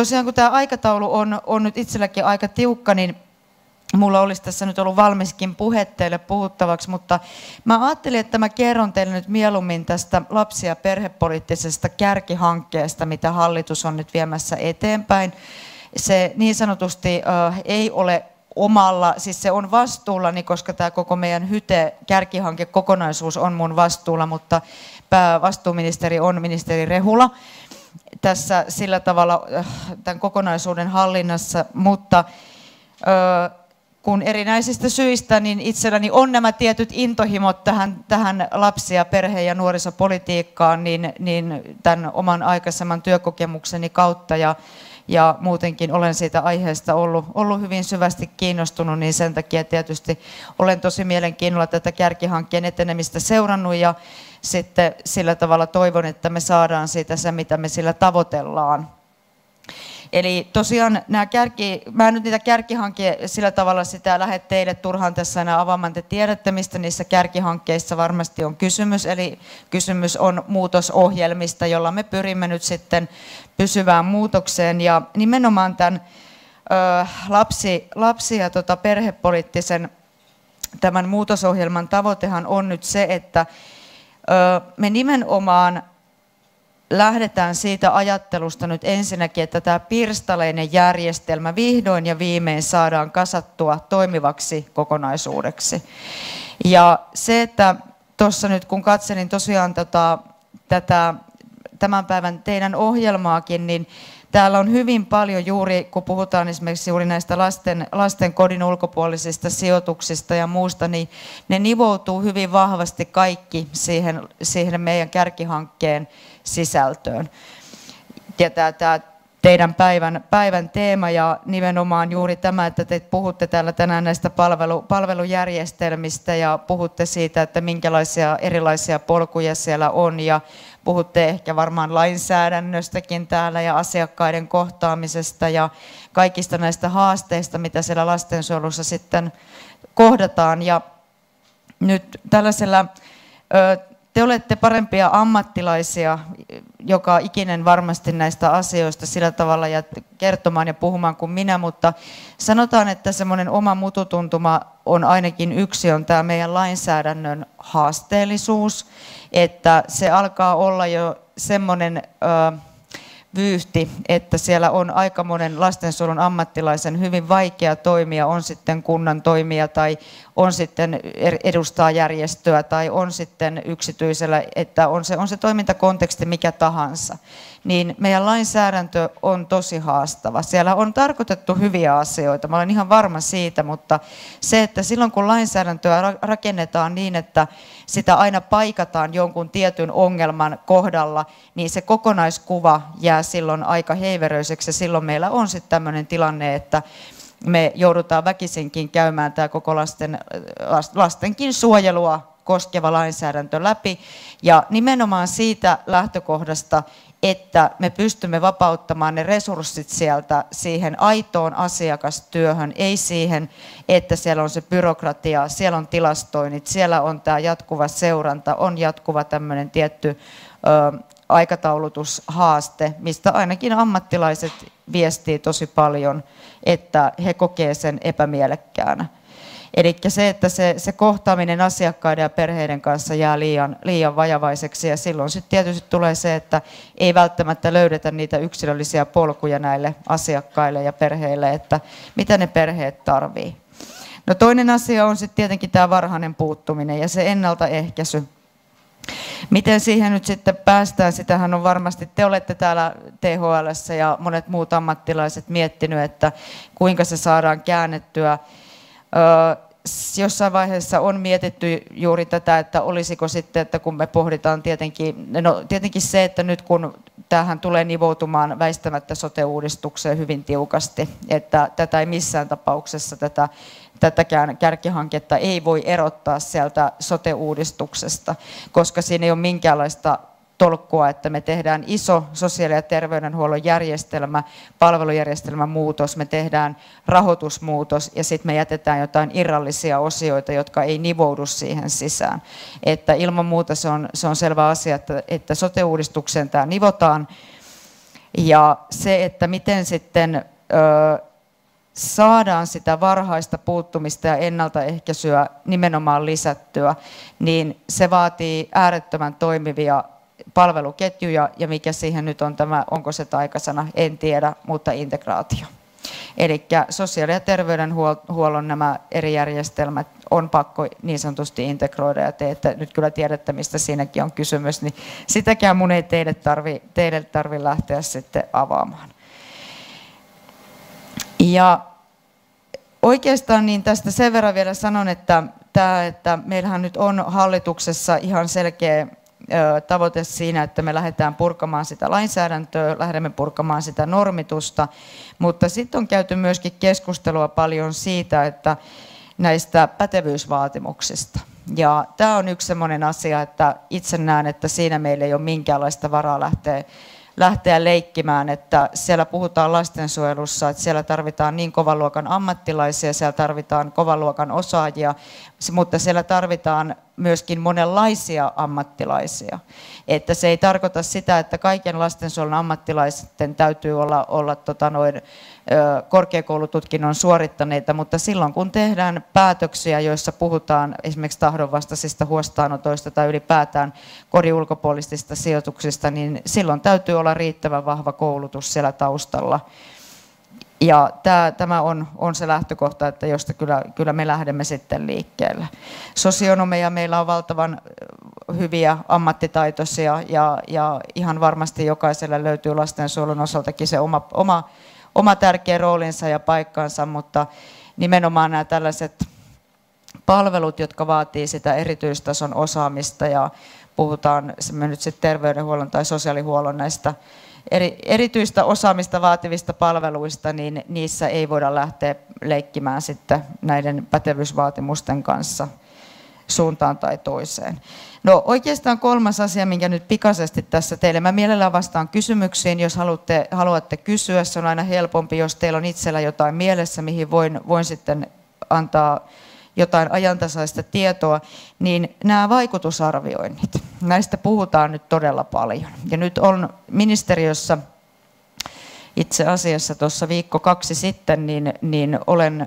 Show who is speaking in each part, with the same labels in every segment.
Speaker 1: tosiaan kun tämä aikataulu on, on nyt itselläkin aika tiukka, niin mulla olisi tässä nyt ollut valmiskin puhe teille puhuttavaksi, mutta mä ajattelin, että mä kerron teille nyt mieluummin tästä lapsia ja perhepoliittisesta kärkihankkeesta, mitä hallitus on nyt viemässä eteenpäin. Se niin sanotusti äh, ei ole omalla, siis se on vastuullani, koska tämä koko meidän hyte kärkihankekokonaisuus kokonaisuus on mun vastuulla, mutta päävastuuministeri on ministeri Rehula tässä sillä tavalla äh, tämän kokonaisuuden hallinnassa, mutta kun erinäisistä syistä, niin itselläni on nämä tietyt intohimot tähän, tähän lapsia, ja perhe- ja nuorisopolitiikkaan, niin, niin tämän oman aikaisemman työkokemukseni kautta. Ja ja muutenkin olen siitä aiheesta ollut, ollut hyvin syvästi kiinnostunut, niin sen takia tietysti olen tosi mielenkiinnolla tätä kärkihankkeen etenemistä seurannut ja sitten sillä tavalla toivon, että me saadaan siitä se, mitä me sillä tavoitellaan. Eli tosiaan nämä kärki, mä en nyt niitä kärkihankkeja sillä tavalla sitä lähde teille turhaan tässä aina avaamaan, te tiedätte mistä niissä kärkihankkeissa varmasti on kysymys, eli kysymys on muutosohjelmista, jolla me pyrimme nyt sitten pysyvään muutokseen ja nimenomaan tämän lapsi, lapsi ja tota perhepoliittisen tämän muutosohjelman tavoitehan on nyt se, että me nimenomaan lähdetään siitä ajattelusta nyt ensinnäkin, että tämä pirstaleinen järjestelmä vihdoin ja viimein saadaan kasattua toimivaksi kokonaisuudeksi. Ja se, että tuossa nyt kun katselin tosiaan tota, tätä tämän päivän teidän ohjelmaakin, niin Täällä on hyvin paljon juuri, kun puhutaan esimerkiksi juuri näistä lasten, lasten kodin ulkopuolisista sijoituksista ja muusta, niin ne nivoutuu hyvin vahvasti kaikki siihen, siihen meidän kärkihankkeen sisältöön. Ja tämä, tämä teidän päivän, päivän teema ja nimenomaan juuri tämä, että te puhutte täällä tänään näistä palvelu, palvelujärjestelmistä ja puhutte siitä, että minkälaisia erilaisia polkuja siellä on ja puhutte ehkä varmaan lainsäädännöstäkin täällä ja asiakkaiden kohtaamisesta ja kaikista näistä haasteista, mitä siellä lastensuojelussa sitten kohdataan. Ja nyt tällaisella te olette parempia ammattilaisia, joka ikinen varmasti näistä asioista sillä tavalla ja kertomaan ja puhumaan kuin minä, mutta sanotaan, että semmoinen oma mututuntuma on ainakin yksi, on tämä meidän lainsäädännön haasteellisuus, että se alkaa olla jo semmoinen... Äh, vyyhti, että siellä on aika monen lastensuojelun ammattilaisen hyvin vaikea toimia, on sitten kunnan toimija tai on sitten er-, edustaa järjestöä tai on sitten yksityisellä, että on se, on se toimintakonteksti mikä tahansa. Niin meidän lainsäädäntö on tosi haastava. Siellä on tarkoitettu hyviä asioita, mä olen ihan varma siitä, mutta se, että silloin kun lainsäädäntöä rakennetaan niin, että sitä aina paikataan jonkun tietyn ongelman kohdalla, niin se kokonaiskuva jää jää silloin aika heiveröiseksi ja silloin meillä on sitten tämmöinen tilanne, että me joudutaan väkisinkin käymään tämä koko lasten, lastenkin suojelua koskeva lainsäädäntö läpi. Ja nimenomaan siitä lähtökohdasta, että me pystymme vapauttamaan ne resurssit sieltä siihen aitoon asiakastyöhön, ei siihen, että siellä on se byrokratia, siellä on tilastoinnit, siellä on tämä jatkuva seuranta, on jatkuva tämmöinen tietty aikataulutushaaste, mistä ainakin ammattilaiset viestii tosi paljon, että he kokee sen epämielekkäänä. Eli se, että se, se kohtaaminen asiakkaiden ja perheiden kanssa jää liian, liian vajavaiseksi ja silloin sitten tietysti tulee se, että ei välttämättä löydetä niitä yksilöllisiä polkuja näille asiakkaille ja perheille, että mitä ne perheet tarvii. No toinen asia on sitten tietenkin tämä varhainen puuttuminen ja se ennaltaehkäisy. Miten siihen nyt sitten päästään? Sitähän on varmasti, te olette täällä THL ja monet muut ammattilaiset miettinyt, että kuinka se saadaan käännettyä. jossain vaiheessa on mietitty juuri tätä, että olisiko sitten, että kun me pohditaan tietenkin, no tietenkin se, että nyt kun tähän tulee nivoutumaan väistämättä sote-uudistukseen hyvin tiukasti, että tätä ei missään tapauksessa tätä tätäkään kärkihanketta ei voi erottaa sieltä sote-uudistuksesta, koska siinä ei ole minkäänlaista tolkkua, että me tehdään iso sosiaali- ja terveydenhuollon järjestelmä, palvelujärjestelmän muutos, me tehdään rahoitusmuutos ja sitten me jätetään jotain irrallisia osioita, jotka ei nivoudu siihen sisään. Että ilman muuta se on, se on selvä asia, että, että sote-uudistukseen tämä nivotaan. Ja se, että miten sitten saadaan sitä varhaista puuttumista ja ennaltaehkäisyä nimenomaan lisättyä, niin se vaatii äärettömän toimivia palveluketjuja ja mikä siihen nyt on tämä, onko se taikasana, en tiedä, mutta integraatio. Eli sosiaali- ja terveydenhuollon nämä eri järjestelmät on pakko niin sanotusti integroida ja te että nyt kyllä tiedätte, mistä siinäkin on kysymys, niin sitäkään mun ei teille tarvi, teille tarvi lähteä sitten avaamaan. Ja oikeastaan niin tästä sen verran vielä sanon, että, tämä, että meillähän nyt on hallituksessa ihan selkeä tavoite siinä, että me lähdetään purkamaan sitä lainsäädäntöä, lähdemme purkamaan sitä normitusta, mutta sitten on käyty myöskin keskustelua paljon siitä, että näistä pätevyysvaatimuksista. Ja tämä on yksi sellainen asia, että itse näen, että siinä meillä ei ole minkäänlaista varaa lähteä lähteä leikkimään, että siellä puhutaan lastensuojelussa, että siellä tarvitaan niin kovan luokan ammattilaisia, siellä tarvitaan kovan luokan osaajia, mutta siellä tarvitaan myöskin monenlaisia ammattilaisia. Että se ei tarkoita sitä, että kaiken lastensuojelun ammattilaisten täytyy olla, olla tota noin, korkeakoulututkinnon suorittaneita, mutta silloin kun tehdään päätöksiä, joissa puhutaan esimerkiksi tahdonvastaisista huostaanotoista tai ylipäätään kodin ulkopuolisista sijoituksista, niin silloin täytyy olla riittävän vahva koulutus siellä taustalla. Ja tämä, tämä on, on se lähtökohta, että josta kyllä, kyllä me lähdemme sitten liikkeelle. Sosionomeja meillä on valtavan hyviä ammattitaitoisia ja, ja ihan varmasti jokaiselle löytyy lastensuojelun osaltakin se oma, oma, oma tärkeä roolinsa ja paikkansa, mutta nimenomaan nämä tällaiset palvelut, jotka vaatii sitä erityistason osaamista ja puhutaan nyt sitten terveydenhuollon tai sosiaalihuollon näistä eri, erityistä osaamista vaativista palveluista, niin niissä ei voida lähteä leikkimään sitten näiden pätevyysvaatimusten kanssa suuntaan tai toiseen. No oikeastaan kolmas asia, minkä nyt pikaisesti tässä teille. Mä mielellään vastaan kysymyksiin, jos haluatte, haluatte kysyä. Se on aina helpompi, jos teillä on itsellä jotain mielessä, mihin voin, voin sitten antaa jotain ajantasaista tietoa, niin nämä vaikutusarvioinnit, näistä puhutaan nyt todella paljon. Ja nyt on ministeriössä itse asiassa tuossa viikko kaksi sitten, niin, niin olen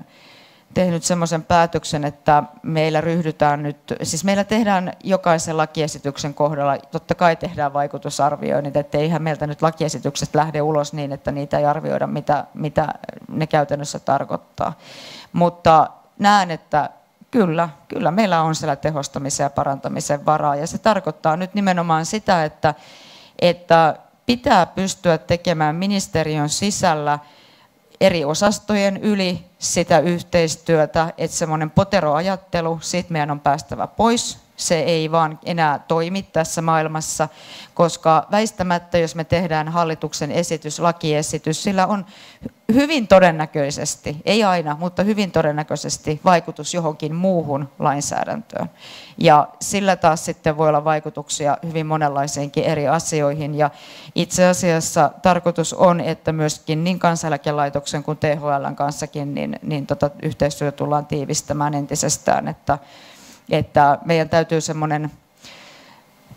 Speaker 1: tehnyt semmoisen päätöksen, että meillä ryhdytään nyt, siis meillä tehdään jokaisen lakiesityksen kohdalla, totta kai tehdään vaikutusarvioinnit, että eihän meiltä nyt lakiesitykset lähde ulos niin, että niitä ei arvioida, mitä, mitä ne käytännössä tarkoittaa. Mutta näen, että Kyllä, kyllä meillä on siellä tehostamisen ja parantamisen varaa ja se tarkoittaa nyt nimenomaan sitä, että, että pitää pystyä tekemään ministeriön sisällä eri osastojen yli sitä yhteistyötä, että semmoinen poteroajattelu, siitä meidän on päästävä pois. Se ei vaan enää toimi tässä maailmassa, koska väistämättä, jos me tehdään hallituksen esitys, lakiesitys, sillä on hyvin todennäköisesti, ei aina, mutta hyvin todennäköisesti vaikutus johonkin muuhun lainsäädäntöön. Ja sillä taas sitten voi olla vaikutuksia hyvin monenlaisiinkin eri asioihin. Ja itse asiassa tarkoitus on, että myöskin niin kansaneläkelaitoksen kuin THL kanssakin niin niin, niin tota yhteistyötä tullaan tiivistämään entisestään. Että, että meidän täytyy semmoinen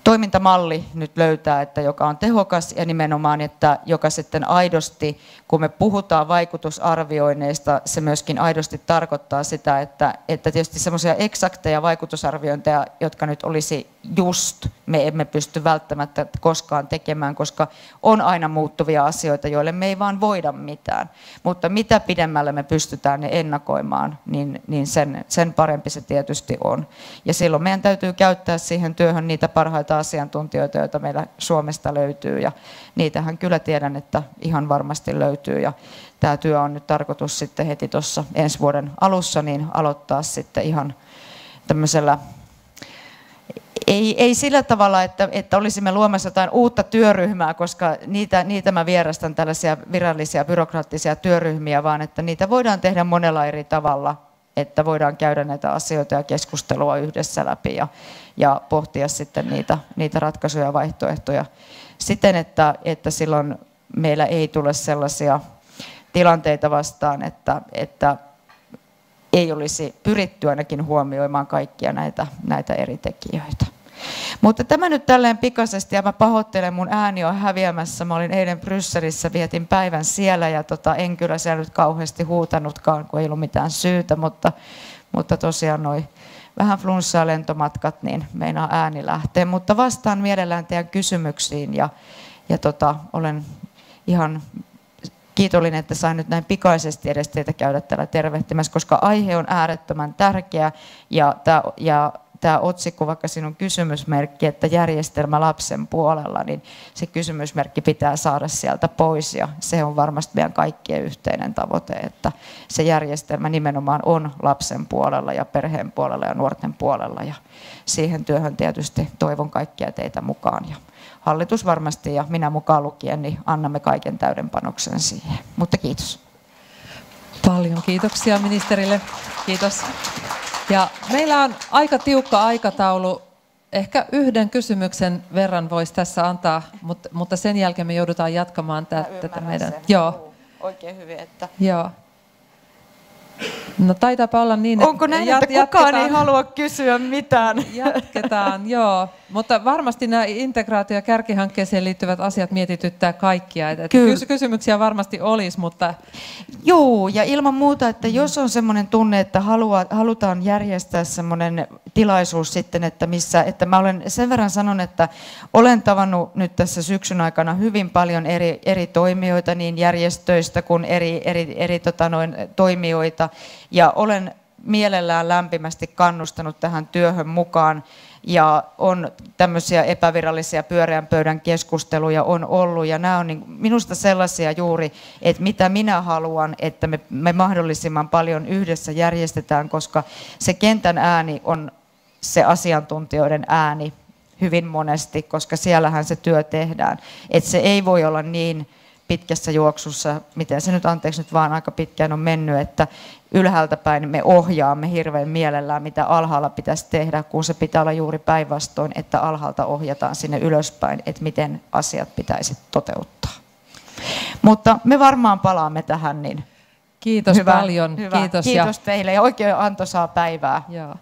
Speaker 1: toimintamalli nyt löytää, että joka on tehokas ja nimenomaan, että joka sitten aidosti, kun me puhutaan vaikutusarvioinneista, se myöskin aidosti tarkoittaa sitä, että, että tietysti semmoisia eksakteja vaikutusarviointeja, jotka nyt olisi just me emme pysty välttämättä koskaan tekemään, koska on aina muuttuvia asioita, joille me ei vaan voida mitään. Mutta mitä pidemmälle me pystytään ne ennakoimaan, niin, niin sen, sen parempi se tietysti on. Ja silloin meidän täytyy käyttää siihen työhön niitä parhaita asiantuntijoita, joita meillä Suomesta löytyy. Ja niitähän kyllä tiedän, että ihan varmasti löytyy. Ja tämä työ on nyt tarkoitus sitten heti tuossa ensi vuoden alussa niin aloittaa sitten ihan tämmöisellä ei, ei sillä tavalla, että, että olisimme luomassa jotain uutta työryhmää, koska niitä, niitä mä vierastan tällaisia virallisia byrokraattisia työryhmiä, vaan että niitä voidaan tehdä monella eri tavalla, että voidaan käydä näitä asioita ja keskustelua yhdessä läpi ja, ja pohtia sitten niitä, niitä ratkaisuja ja vaihtoehtoja siten, että, että silloin meillä ei tule sellaisia tilanteita vastaan, että, että ei olisi pyritty ainakin huomioimaan kaikkia näitä, näitä eri tekijöitä. Mutta tämä nyt tälleen pikaisesti, ja mä pahoittelen, mun ääni on häviämässä. Mä olin eilen Brysselissä, vietin päivän siellä, ja tota, en kyllä siellä nyt kauheasti huutanutkaan, kun ei ollut mitään syytä, mutta, mutta tosiaan noin vähän flunssaa lentomatkat, niin meinaa ääni lähtee. Mutta vastaan mielellään teidän kysymyksiin, ja, ja tota, olen ihan kiitollinen, että sain nyt näin pikaisesti edes teitä käydä täällä tervehtimässä, koska aihe on äärettömän tärkeä ja, ja tämä otsikko, vaikka siinä on kysymysmerkki, että järjestelmä lapsen puolella, niin se kysymysmerkki pitää saada sieltä pois ja se on varmasti meidän kaikkien yhteinen tavoite, että se järjestelmä nimenomaan on lapsen puolella ja perheen puolella ja nuorten puolella ja siihen työhön tietysti toivon kaikkia teitä mukaan ja hallitus varmasti ja minä mukaan lukien, niin annamme kaiken täyden panoksen siihen. Mutta kiitos. Paljon kiitoksia ministerille. Kiitos. Ja meillä on aika tiukka aikataulu. Ehkä yhden kysymyksen verran voisi tässä antaa, mutta, mutta sen jälkeen me joudutaan jatkamaan tä, tätä meidän... Sen. Joo. Oikein hyvin, että... Joo. No taitaapa olla niin, Onko että... Onko näin, jat- että kukaan jatketaan. ei halua kysyä mitään? Jatketaan, joo. Mutta varmasti nämä integraatio- ja kärkihankkeeseen liittyvät asiat mietityttää kaikkia. Että Kyllä. Kysymyksiä varmasti olisi, mutta... Joo, ja ilman muuta, että jos on sellainen tunne, että haluaa, halutaan järjestää sellainen tilaisuus sitten, että missä... Että mä olen sen verran sanon, että olen tavannut nyt tässä syksyn aikana hyvin paljon eri, eri toimijoita, niin järjestöistä kuin eri, eri, eri tota noin, toimijoita, ja olen mielellään lämpimästi kannustanut tähän työhön mukaan ja on tämmöisiä epävirallisia pyöreän pöydän keskusteluja on ollut ja nämä on niin, minusta sellaisia juuri, että mitä minä haluan, että me, me mahdollisimman paljon yhdessä järjestetään, koska se kentän ääni on se asiantuntijoiden ääni hyvin monesti, koska siellähän se työ tehdään. että se ei voi olla niin, pitkässä juoksussa, miten se nyt anteeksi nyt vaan aika pitkään on mennyt, että ylhäältä päin me ohjaamme hirveän mielellään, mitä alhaalla pitäisi tehdä, kun se pitää olla juuri päinvastoin, että alhaalta ohjataan sinne ylöspäin, että miten asiat pitäisi toteuttaa. Mutta me varmaan palaamme tähän, niin Kiitos hyvä, paljon. Hyvä. Kiitos, Kiitos ja... teille ja oikein antoisaa päivää. Joo.